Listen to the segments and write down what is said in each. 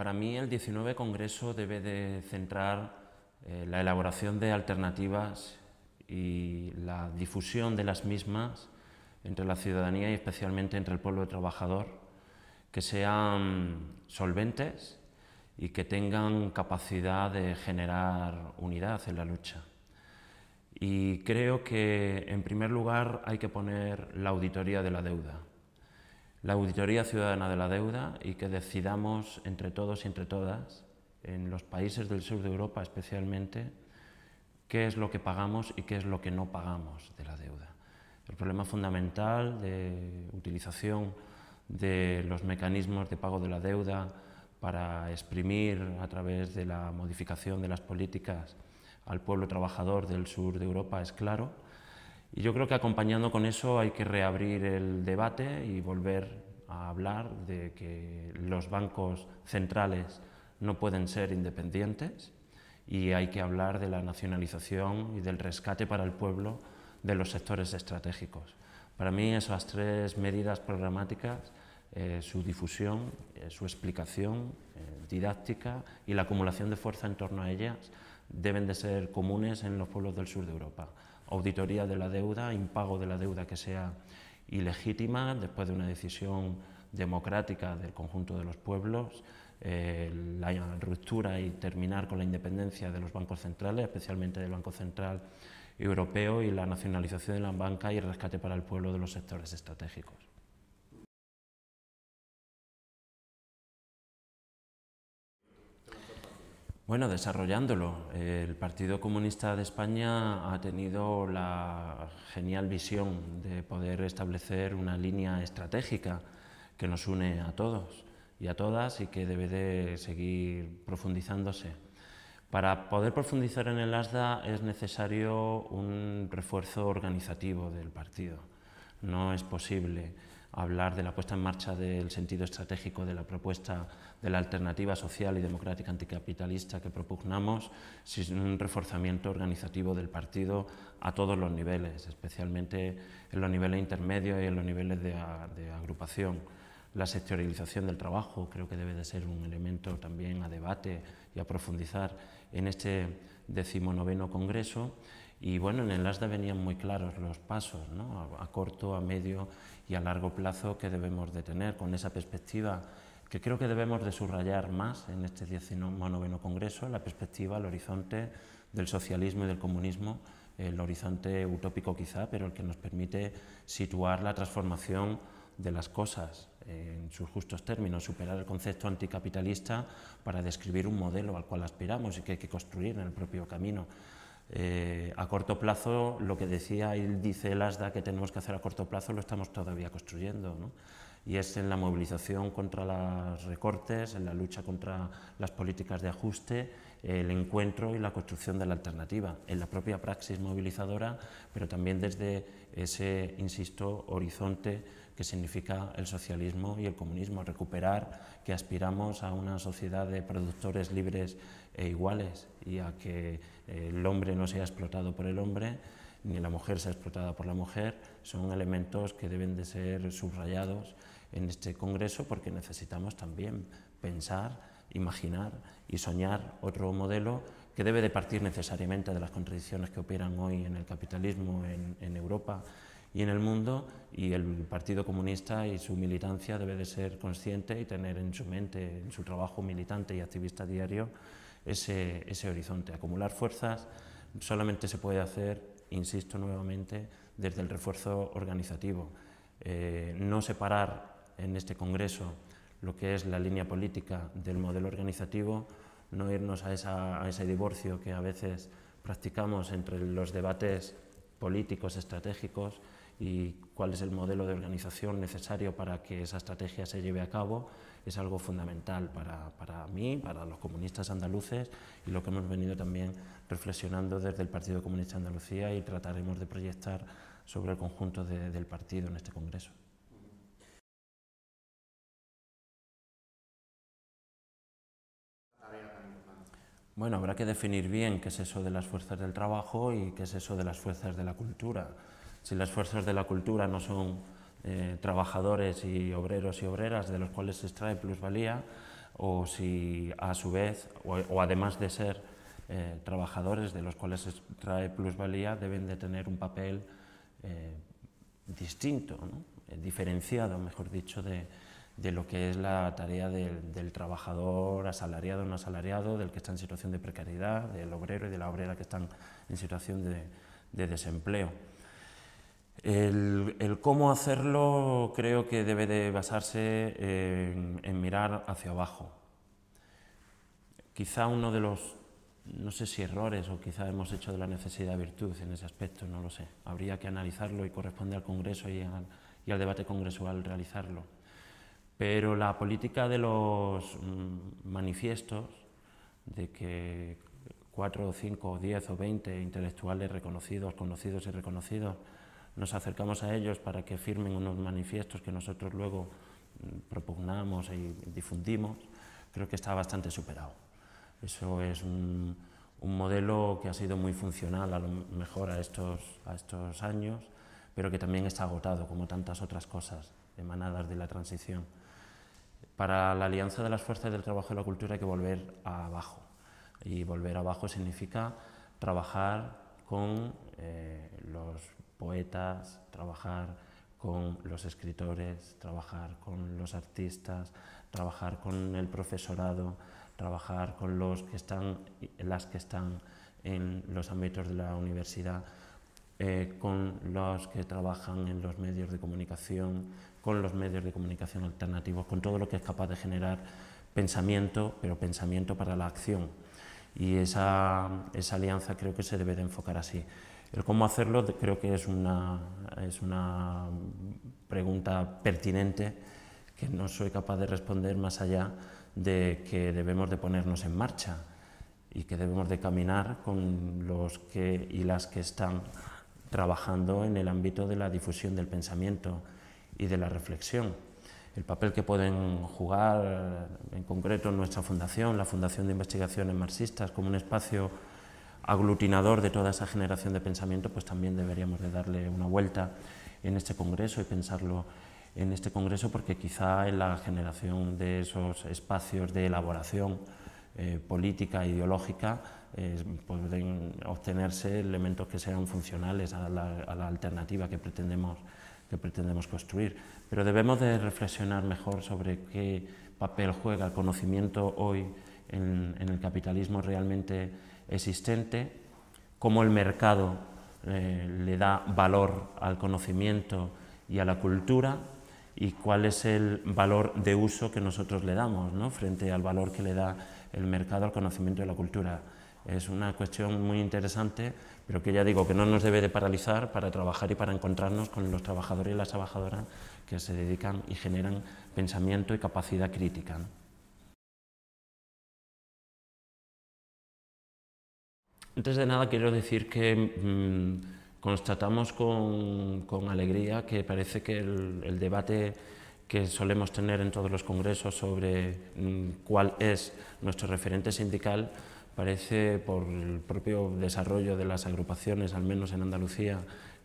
Para mí el 19 Congreso debe de centrar eh, la elaboración de alternativas y la difusión de las mismas entre la ciudadanía y especialmente entre el pueblo trabajador, que sean solventes y que tengan capacidad de generar unidad en la lucha. Y creo que, en primer lugar, hay que poner la auditoría de la deuda la auditoría ciudadana de la deuda y que decidamos entre todos y entre todas, en los países del sur de Europa especialmente, qué es lo que pagamos y qué es lo que no pagamos de la deuda. El problema fundamental de utilización de los mecanismos de pago de la deuda para exprimir a través de la modificación de las políticas al pueblo trabajador del sur de Europa es claro y yo creo que acompañando con eso hay que reabrir el debate y volver a hablar de que los bancos centrales no pueden ser independientes y hay que hablar de la nacionalización y del rescate para el pueblo de los sectores estratégicos. Para mí esas tres medidas programáticas, eh, su difusión, eh, su explicación eh, didáctica y la acumulación de fuerza en torno a ellas, deben de ser comunes en los pueblos del sur de Europa auditoría de la deuda, impago de la deuda que sea ilegítima, después de una decisión democrática del conjunto de los pueblos, eh, la ruptura y terminar con la independencia de los bancos centrales, especialmente del Banco Central Europeo y la nacionalización de la banca y el rescate para el pueblo de los sectores estratégicos. Bueno, desarrollándolo. El Partido Comunista de España ha tenido la genial visión de poder establecer una línea estratégica que nos une a todos y a todas y que debe de seguir profundizándose. Para poder profundizar en el ASDA es necesario un refuerzo organizativo del partido. No es posible hablar de la puesta en marcha del sentido estratégico de la propuesta de la alternativa social y democrática anticapitalista que propugnamos, sin un reforzamiento organizativo del partido a todos los niveles, especialmente en los niveles intermedios y en los niveles de, agrupación. La sectorialización del trabajo creo que debe de ser un elemento también a debate y a profundizar en este decimonoveno Congreso y bueno, en el ASDA venían muy claros los pasos, ¿no? a, corto, a medio y a largo plazo que debemos de tener con esa perspectiva que creo que debemos de subrayar más en este 19 Congreso, la perspectiva, el horizonte del socialismo y del comunismo, el horizonte utópico quizá, pero el que nos permite situar la transformación de las cosas en sus justos términos, superar el concepto anticapitalista para describir un modelo al cual aspiramos y que hay que construir en el propio camino. Eh, a corto plazo, lo que decía y dice el ASDA que tenemos que hacer a corto plazo lo estamos todavía construyendo. ¿no? Y es en la movilización contra los recortes, en la lucha contra las políticas de ajuste, el encuentro y la construcción de la alternativa, en la propia praxis movilizadora, pero también desde ese, insisto, horizonte que significa el socialismo y el comunismo, recuperar que aspiramos a una sociedad de productores libres e iguales y a que eh, el hombre no sea explotado por el hombre ni la mujer sea explotada por la mujer, son elementos que deben de ser subrayados en este Congreso porque necesitamos también pensar, imaginar y soñar otro modelo que debe de partir necesariamente de las contradicciones que operan hoy en el capitalismo en, en Europa y en el mundo y el Partido Comunista y su militancia debe de ser consciente y tener en su mente, en su trabajo militante y activista diario, ese, ese horizonte. Acumular fuerzas solamente se puede hacer, insisto nuevamente, desde el refuerzo organizativo. Eh, no separar en este Congreso lo que es la línea política del modelo organizativo, no irnos a ese divorcio que a veces practicamos entre los debates políticos estratégicos y cuál es el modelo de organización necesario para que esa estrategia se lleve a cabo es algo fundamental para, mí, para los comunistas andaluces y lo que hemos venido también reflexionando desde el Partido Comunista de Andalucía y trataremos de proyectar sobre el conjunto del partido en este Congreso. Bueno, habrá que definir bien qué es eso de las fuerzas del trabajo y qué es eso de las fuerzas de la cultura si las fuerzas de la cultura no son eh, trabajadores y obreros y obreras de los cuales se extrae plusvalía, o si a su vez, o, además de ser eh, trabajadores de los cuales se extrae plusvalía, deben de tener un papel eh, distinto, diferenciado, mejor dicho, de, lo que es la tarea del, trabajador asalariado o no asalariado, del que está en situación de precariedad, del obrero y de la obrera que están en situación de desempleo. El, cómo hacerlo creo que debe de basarse en, mirar hacia abajo. Quizá uno de los, no sé si errores o quizá hemos hecho de la necesidad virtud en ese aspecto, no lo sé. Habría que analizarlo y corresponde al Congreso y al, y al debate congresual realizarlo. Pero la política de los mm, manifiestos, de que cuatro o cinco o diez o veinte intelectuales reconocidos, conocidos y reconocidos, nos acercamos a ellos para que firmen unos manifiestos que nosotros luego mm, propugnamos y difundimos, creo que está bastante superado. Eso es un, modelo que ha sido muy funcional a lo mejor a estos, a estos años, pero que también está agotado, como tantas otras cosas emanadas de la transición. Para la Alianza de las Fuerzas del Trabajo y la Cultura hay que volver abajo. Y volver abajo significa trabajar con eh, los poetas, trabajar con los escritores, trabajar con los artistas, trabajar con el profesorado, trabajar con los que están, las que están en los ámbitos de la universidad, eh, con los que trabajan en los medios de comunicación, con los medios de comunicación alternativos, con todo lo que es capaz de generar pensamiento, pero pensamiento para la acción. Y esa, esa alianza creo que se debe de enfocar así. El cómo hacerlo creo que es una, es una pregunta pertinente que no soy capaz de responder más allá de que debemos de ponernos en marcha y que debemos de caminar con los que y las que están trabajando en el ámbito de la difusión del pensamiento y de la reflexión. El papel que pueden jugar, en concreto nuestra fundación, la Fundación de Investigaciones Marxistas, como un espacio aglutinador de toda esa generación de pensamiento, pues también deberíamos de darle una vuelta en este Congreso y pensarlo en este Congreso, porque quizá en la generación de esos espacios de elaboración eh, política, ideológica, eh, pueden obtenerse elementos que sean funcionales a la, alternativa que pretendemos, que pretendemos construir. Pero debemos de reflexionar mejor sobre qué papel juega el conocimiento hoy en, en el capitalismo realmente existente, cómo el mercado eh, le da valor al conocimiento y a la cultura y cuál es el valor de uso que nosotros le damos frente al valor que le da el mercado al conocimiento y a la cultura. Es una cuestión muy interesante, pero que ya digo que no nos debe de paralizar para trabajar y para encontrarnos con los trabajadores y las trabajadoras que se dedican y generan pensamiento y capacidad crítica. Antes de nada quiero decir que mm, constatamos con, alegría que parece que el, debate que solemos tener en todos los congresos sobre mm, cuál es nuestro referente sindical parece por el propio desarrollo de las agrupaciones, al menos en Andalucía,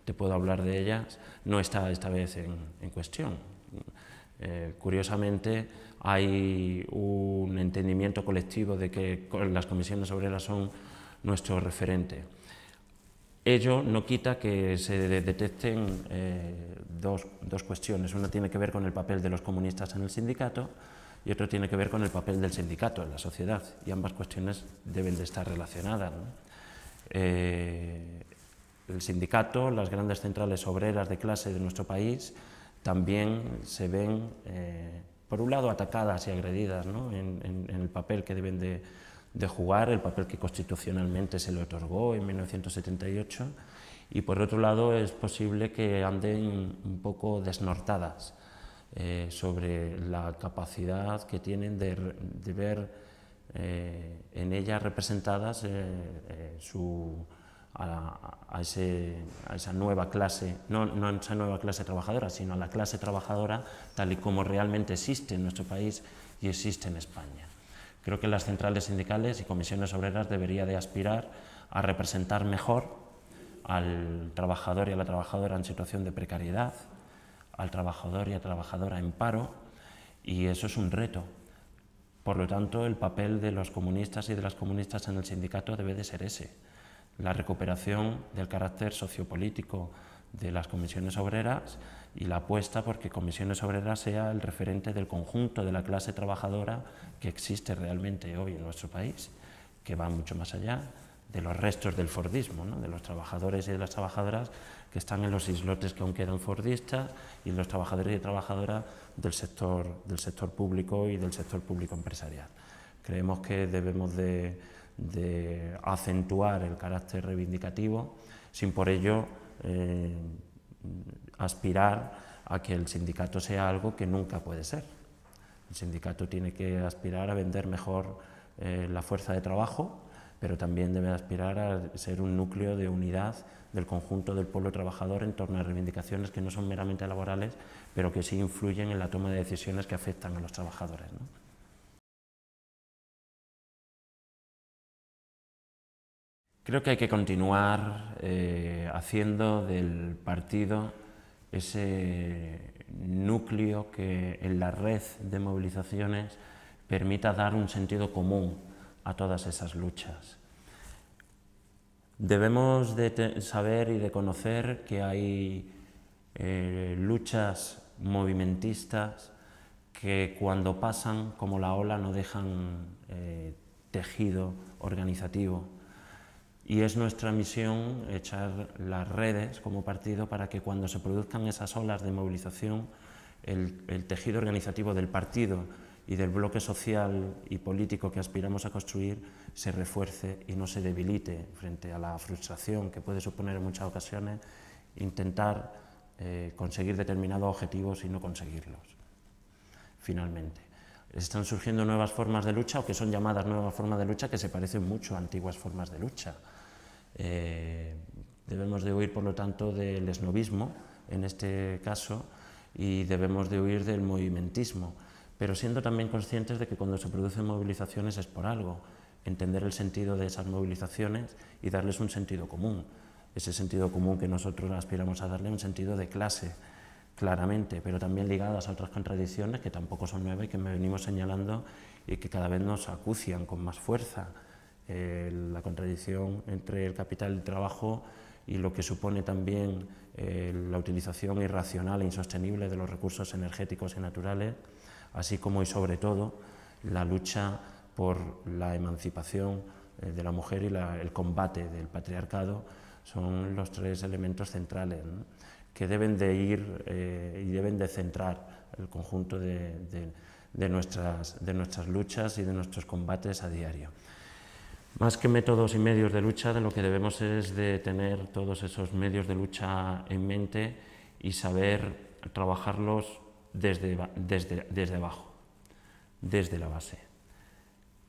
te puedo hablar de ellas, no está esta vez en, cuestión. Eh, curiosamente, hay un entendimiento colectivo de que las comisiones obreras son nuestro referente. Ello no quita que se detecten eh, dos, dos, cuestiones. Una tiene que ver con el papel de los comunistas en el sindicato y otra tiene que ver con el papel del sindicato en la sociedad. Y ambas cuestiones deben de estar relacionadas. Eh, el sindicato, las grandes centrales obreras de clase de nuestro país, también se ven, eh, por un lado, atacadas y agredidas ¿no? en, en el papel que deben de de jugar, el papel que constitucionalmente se le otorgó en 1978, y por otro lado es posible que anden un poco desnortadas eh, sobre la capacidad que tienen de, ver eh, en ellas representadas eh, su, a, esa nueva clase, no, no a esa nueva clase trabajadora, sino a la clase trabajadora tal y como realmente existe en nuestro país y existe en España. Creo que las centrales sindicales y comisiones obreras debería de aspirar a representar mejor al trabajador y a la trabajadora en situación de precariedad, al trabajador y a trabajadora en paro, y eso es un reto. Por lo tanto, el papel de los comunistas y de las comunistas en el sindicato debe de ser ese, la recuperación del carácter sociopolítico de las comisiones obreras y la apuesta porque Comisiones Obreras sea el referente del conjunto de la clase trabajadora que existe realmente hoy en nuestro país, que va mucho más allá de los restos del fordismo, de los trabajadores y de las trabajadoras que están en los islotes que aún quedan fordistas y los trabajadores y trabajadoras del sector, del sector público y del sector público empresarial. Creemos que debemos de, acentuar el carácter reivindicativo sin por ello eh, Mm, aspirar a que el sindicato sea algo que nunca puede ser. El sindicato tiene que aspirar a vender mejor eh, la fuerza de trabajo, pero también debe aspirar a ser un núcleo de unidad del conjunto del pueblo trabajador en torno a reivindicaciones que no son meramente laborales, pero que sí influyen en la toma de decisiones que afectan a los trabajadores. Creo que hay que continuar eh, haciendo del partido ese núcleo que en la red de movilizaciones permita dar un sentido común a todas esas luchas. Debemos de saber y de conocer que hay eh, luchas movimentistas que cuando pasan como la ola no dejan eh, tejido organizativo y es nuestra misión echar las redes como partido para que cuando se produzcan esas olas de movilización, el, tejido organizativo del partido y del bloque social y político que aspiramos a construir se refuerce y no se debilite frente a la frustración que puede suponer en muchas ocasiones intentar eh, conseguir determinados objetivos y no conseguirlos. Finalmente, están surgiendo nuevas formas de lucha o que son llamadas nuevas formas de lucha que se parecen mucho a antiguas formas de lucha. Eh, debemos de huir, por lo tanto, del esnovismo, en este caso, y debemos de huir del movimentismo, pero siendo también conscientes de que cuando se producen movilizaciones es por algo, entender el sentido de esas movilizaciones y darles un sentido común, ese sentido común que nosotros aspiramos a darle, un sentido de clase, claramente, pero también ligado a otras contradicciones que tampoco son nuevas y que me venimos señalando y que cada vez nos acucian con más fuerza. Eh, la contradicción entre el capital y el trabajo y lo que supone también eh, la utilización irracional e insostenible de los recursos energéticos y naturales, así como y sobre todo la lucha por la emancipación eh, de la mujer y el combate del patriarcado, son los tres elementos centrales que deben de ir y deben de centrar el conjunto de nuestras luchas y de nuestros combates a diario más que métodos y medios de lucha, de lo que debemos es de tener todos esos medios de lucha en mente y saber trabajarlos desde, abajo, desde la base.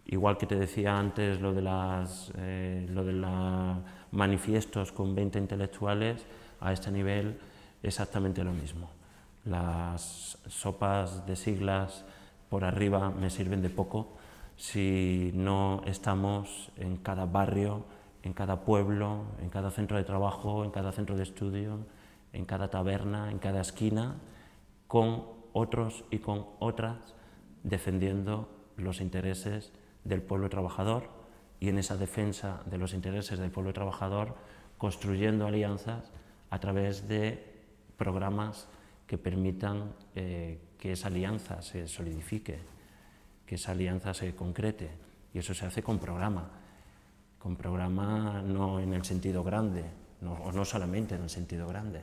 Igual que te decía antes lo de, las, eh, lo de los manifiestos con 20 intelectuales, a este nivel exactamente lo mismo. Las sopas de siglas por arriba me sirven de poco si no estamos en cada barrio, en cada pueblo, en cada centro de trabajo, en cada centro de estudio, en cada taberna, en cada esquina, con otros y con otras defendiendo los intereses del pueblo trabajador y en esa defensa de los intereses del pueblo trabajador construyendo alianzas a través de programas que permitan eh, que esa alianza se solidifique que esa alianza se concrete. Y eso se hace con programa. Con programa no en el sentido grande, no, o no solamente en el sentido grande,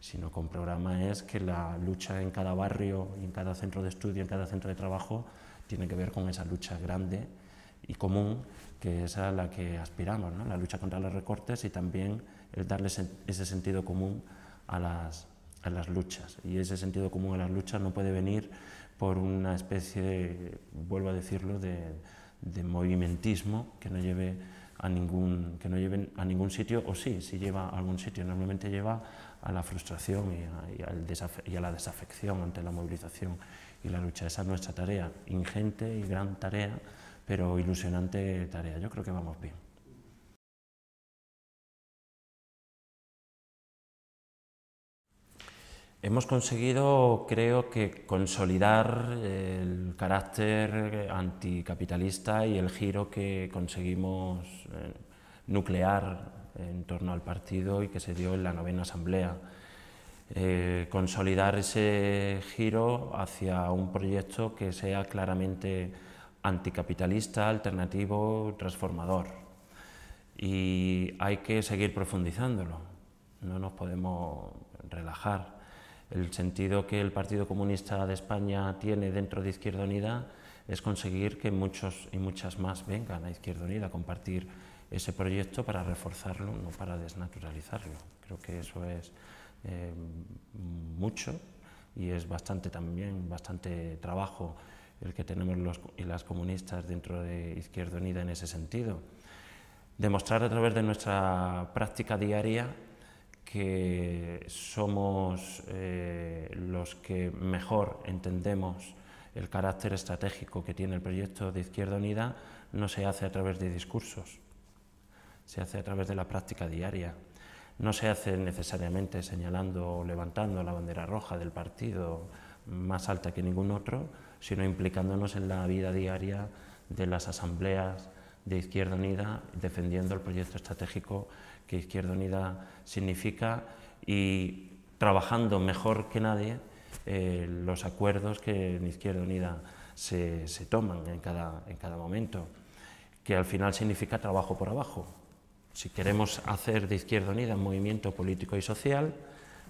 sino con programa es que la lucha en cada barrio, en cada centro de estudio, en cada centro de trabajo, tiene que ver con esa lucha grande y común, que es a la que aspiramos, la lucha contra los recortes y también el darle ese sentido común a a las luchas. Y ese sentido común a las luchas no puede venir por una especie, de, vuelvo a decirlo, de, movimentismo que no lleve a ningún, que no a ningún sitio, o sí, si lleva a algún sitio, normalmente lleva a la frustración y y a, la desafección ante la movilización y la lucha. Esa es nuestra tarea, ingente y gran tarea, pero ilusionante tarea. Yo creo que vamos bien. Hemos conseguido, creo que, consolidar el carácter anticapitalista y el giro que conseguimos eh, nuclear en torno al partido y que se dio en la novena asamblea. Eh, consolidar ese giro hacia un proyecto que sea claramente anticapitalista, alternativo, transformador. Y hay que seguir profundizándolo, no nos podemos relajar. El sentido que el Partido Comunista de España tiene dentro de Izquierda Unida es conseguir que muchos y muchas más vengan a Izquierda Unida a compartir ese proyecto para reforzarlo, no para desnaturalizarlo. Creo que eso es eh, mucho y es bastante también, bastante trabajo el que tenemos los y las comunistas dentro de Izquierda Unida en ese sentido. Demostrar a través de nuestra práctica diaria que somos eh, los que mejor entendemos el carácter estratégico que tiene el proyecto de Izquierda Unida no se hace a través de discursos, se hace a través de la práctica diaria. No se hace necesariamente señalando o levantando la bandera roja del partido más alta que ningún otro, sino implicándonos en la vida diaria de las asambleas, de Izquierda Unida defendiendo el proyecto estratégico que Izquierda Unida significa y trabajando mejor que nadie eh, los acuerdos que en Izquierda Unida se, toman en cada, en cada momento, que al final significa trabajo por abajo. Si queremos hacer de Izquierda Unida un movimiento político y social,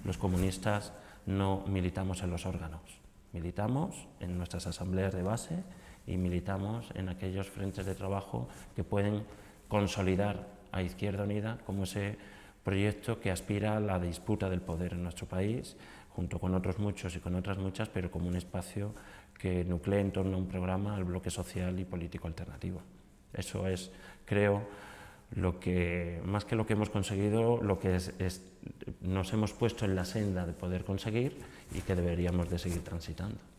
los comunistas no militamos en los órganos, militamos en nuestras asambleas de base y militamos en aquellos frentes de trabajo que pueden consolidar a Izquierda Unida como ese proyecto que aspira a la disputa del poder en nuestro país, junto con otros muchos y con otras muchas, pero como un espacio que nuclea en torno a un programa al bloque social y político alternativo. Eso es, creo, lo que, más que lo que hemos conseguido, lo que nos hemos puesto en la senda de poder conseguir y que deberíamos de seguir transitando.